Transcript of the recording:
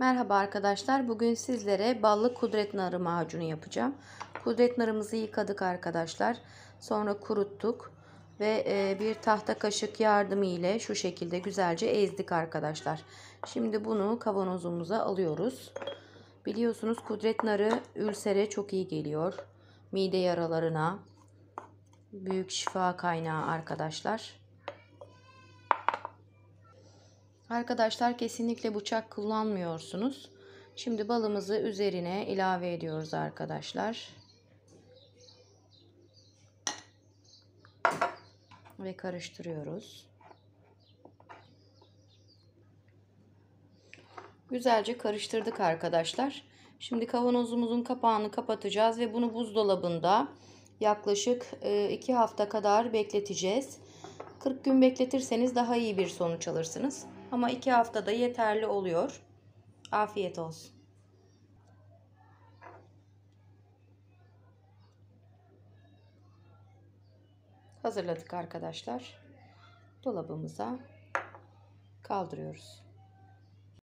Merhaba arkadaşlar. Bugün sizlere ballı kudret narı macunu yapacağım. Kudret narımızı yıkadık arkadaşlar. Sonra kuruttuk ve e, bir tahta kaşık yardımı ile şu şekilde güzelce ezdik arkadaşlar. Şimdi bunu kavanozumuza alıyoruz. Biliyorsunuz kudret narı ülsere çok iyi geliyor. Mide yaralarına büyük şifa kaynağı arkadaşlar. Arkadaşlar kesinlikle bıçak kullanmıyorsunuz. Şimdi balımızı üzerine ilave ediyoruz arkadaşlar. Ve karıştırıyoruz. Güzelce karıştırdık arkadaşlar. Şimdi kavanozumuzun kapağını kapatacağız ve bunu buzdolabında yaklaşık 2 e, hafta kadar bekleteceğiz. 40 gün bekletirseniz daha iyi bir sonuç alırsınız. Ama 2 haftada yeterli oluyor. Afiyet olsun. Hazırladık arkadaşlar. Dolabımıza kaldırıyoruz.